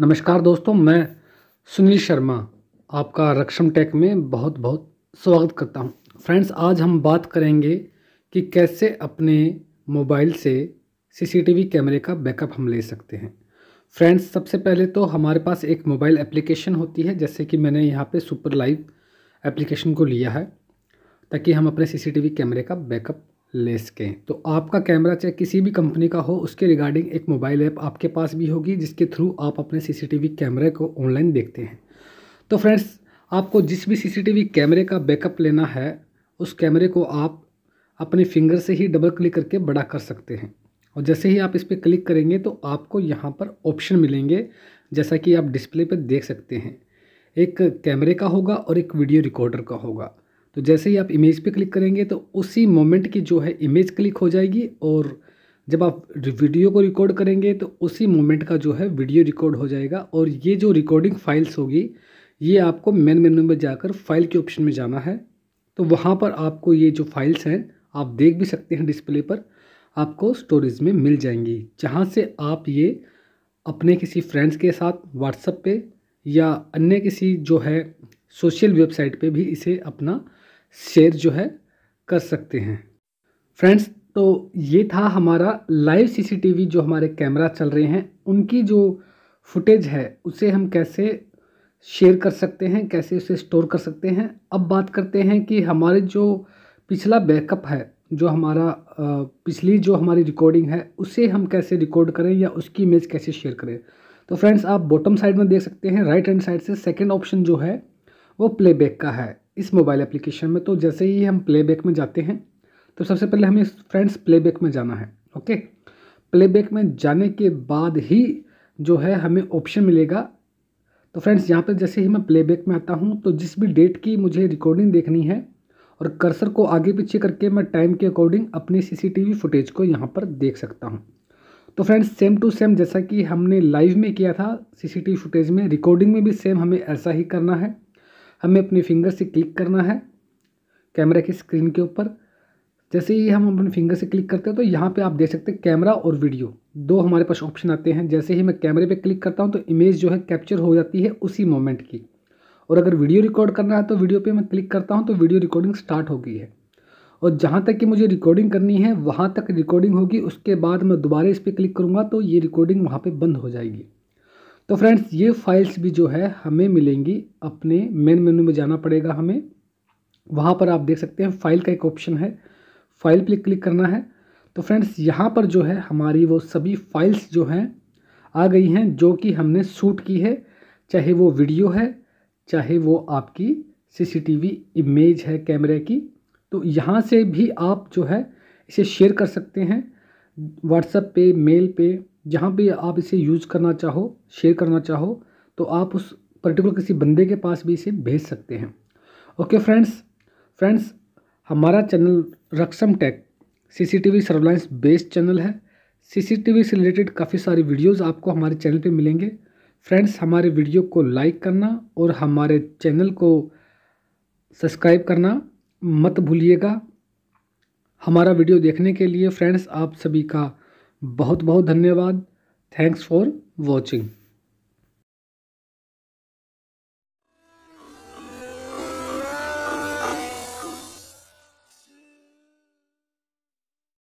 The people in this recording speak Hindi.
नमस्कार दोस्तों मैं सुनील शर्मा आपका रक्षम टेक में बहुत बहुत स्वागत करता हूं फ्रेंड्स आज हम बात करेंगे कि कैसे अपने मोबाइल से सीसीटीवी कैमरे का बैकअप हम ले सकते हैं फ्रेंड्स सबसे पहले तो हमारे पास एक मोबाइल एप्लीकेशन होती है जैसे कि मैंने यहाँ पे सुपर लाइव एप्लीकेशन को लिया है ताकि हम अपने सीसीटीवी कैमरे का बैकअप लेस के तो आपका कैमरा चाहे किसी भी कंपनी का हो उसके रिगार्डिंग एक मोबाइल ऐप आपके पास भी होगी जिसके थ्रू आप अपने सीसीटीवी कैमरे को ऑनलाइन देखते हैं तो फ्रेंड्स आपको जिस भी सीसीटीवी कैमरे का बैकअप लेना है उस कैमरे को आप अपने फिंगर से ही डबल क्लिक करके बड़ा कर सकते हैं और जैसे ही आप इस पर क्लिक करेंगे तो आपको यहाँ पर ऑप्शन मिलेंगे जैसा कि आप डिस्प्ले पर देख सकते हैं एक कैमरे का होगा और एक वीडियो रिकॉर्डर का होगा तो जैसे ही आप इमेज पे क्लिक करेंगे तो उसी मोमेंट की जो है इमेज क्लिक हो जाएगी और जब आप वीडियो को रिकॉर्ड करेंगे तो उसी मोमेंट का जो है वीडियो रिकॉर्ड हो जाएगा और ये जो रिकॉर्डिंग फाइल्स होगी ये आपको मेन मेन्यू में जाकर फाइल के ऑप्शन में जाना है तो वहाँ पर आपको ये जो फाइल्स हैं आप देख भी सकते हैं डिस्प्ले पर आपको स्टोरेज में मिल जाएंगी जहाँ से आप ये अपने किसी फ्रेंड्स के साथ व्हाट्सअप पे या अन्य किसी जो है सोशल वेबसाइट पे भी इसे अपना शेयर जो है कर सकते हैं फ्रेंड्स तो ये था हमारा लाइव सीसीटीवी जो हमारे कैमरा चल रहे हैं उनकी जो फुटेज है उसे हम कैसे शेयर कर सकते हैं कैसे उसे स्टोर कर सकते हैं अब बात करते हैं कि हमारे जो पिछला बैकअप है जो हमारा पिछली जो हमारी रिकॉर्डिंग है उसे हम कैसे रिकॉर्ड करें या उसकी इमेज कैसे शेयर करें तो फ्रेंड्स आप बॉटम साइड में देख सकते हैं राइट हैंड साइड से सेकेंड ऑप्शन जो है वो प्लेबैक का है इस मोबाइल एप्लीकेशन में तो जैसे ही हम प्लेबैक में जाते हैं तो सबसे पहले हमें फ्रेंड्स प्लेबैक में जाना है ओके प्लेबैक में जाने के बाद ही जो है हमें ऑप्शन मिलेगा तो फ्रेंड्स यहाँ पर जैसे ही मैं प्लेबैक में आता हूँ तो जिस भी डेट की मुझे रिकॉर्डिंग देखनी है और कर्सर को आगे पीछे करके मैं टाइम के अकॉर्डिंग अपने सीसीटीवी फुटेज को यहाँ पर देख सकता हूँ तो फ्रेंड्स सेम टू सेम जैसा कि हमने लाइव में किया था सीसीटीवी फुटेज में रिकॉर्डिंग में भी सेम हमें ऐसा ही करना है हमें अपने फिंगर से क्लिक करना है कैमरा की स्क्रीन के ऊपर जैसे ही हम अपने फिंगर से क्लिक करते हैं तो यहाँ पे आप देख सकते हैं कैमरा और वीडियो दो हमारे पास ऑप्शन आते हैं जैसे ही मैं कैमरे पे क्लिक करता हूँ तो इमेज जो है कैप्चर हो जाती है उसी मोमेंट की और अगर वीडियो रिकॉर्ड करना है तो वीडियो पे मैं क्लिक करता हूँ तो वीडियो रिकॉर्डिंग स्टार्ट हो गई है और जहाँ तक कि मुझे रिकॉर्डिंग करनी है वहाँ तक रिकॉर्डिंग होगी उसके बाद मैं दोबारा इस पर क्लिक करूँगा तो ये रिकॉर्डिंग वहाँ पर बंद हो जाएगी तो फ्रेंड्स ये फाइल्स भी जो है हमें मिलेंगी अपने मेन मेनू में जाना पड़ेगा हमें वहाँ पर आप देख सकते हैं फाइल का एक ऑप्शन है फाइल पर क्लिक करना है तो फ्रेंड्स यहाँ पर जो है हमारी वो सभी फाइल्स जो हैं आ गई हैं जो कि हमने शूट की है चाहे वो वीडियो है चाहे वो आपकी सीसीटीवी इमेज है कैमरे की तो यहाँ से भी आप जो है इसे शेयर कर सकते हैं व्हाट्सएप पे मेल पे जहाँ भी आप इसे यूज़ करना चाहो शेयर करना चाहो तो आप उस पर्टिकुलर किसी बंदे के पास भी इसे भेज सकते हैं ओके फ्रेंड्स फ्रेंड्स हमारा चैनल रक्सम tech CCTV surveillance based channel है सीसीटीवी से रिलेटेड काफ़ी सारी वीडियोस आपको हमारे चैनल पे मिलेंगे फ्रेंड्स हमारे वीडियो को लाइक करना और हमारे चैनल को सब्सक्राइब करना मत भूलिएगा हमारा वीडियो देखने के लिए फ्रेंड्स आप सभी का बहुत बहुत धन्यवाद थैंक्स फॉर वॉचिंग